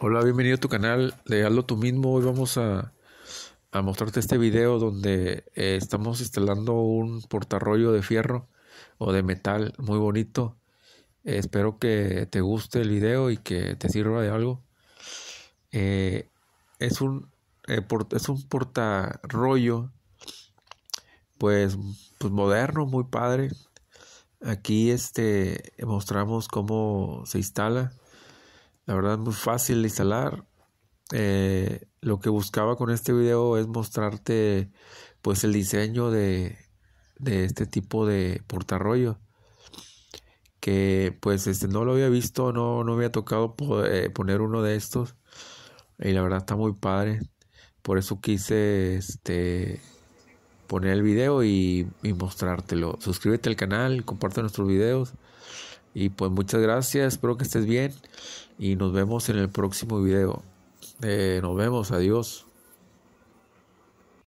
Hola, bienvenido a tu canal de Hazlo Tú Mismo. Hoy vamos a, mostrarte este video donde eh, estamos instalando un portarrollo de fierro o de metal muy bonito. Eh, espero que te guste el video y que te sirva de algo. Eh, es, un, es un portarrollo pues, pues, moderno, muy padre. Aquí este, mostramos cómo se instala la verdad es muy fácil de instalar. Eh, lo que buscaba con este video es mostrarte pues el diseño de, este tipo de portarrollo que pues este no lo había visto no no había tocado eh, poner uno de estos y la verdad está muy padre por eso quise este poner el video y, y mostrártelo suscríbete al canal comparte nuestros videos y pues muchas gracias, espero que estés bien y nos vemos en el próximo video. Eh, nos vemos, adiós.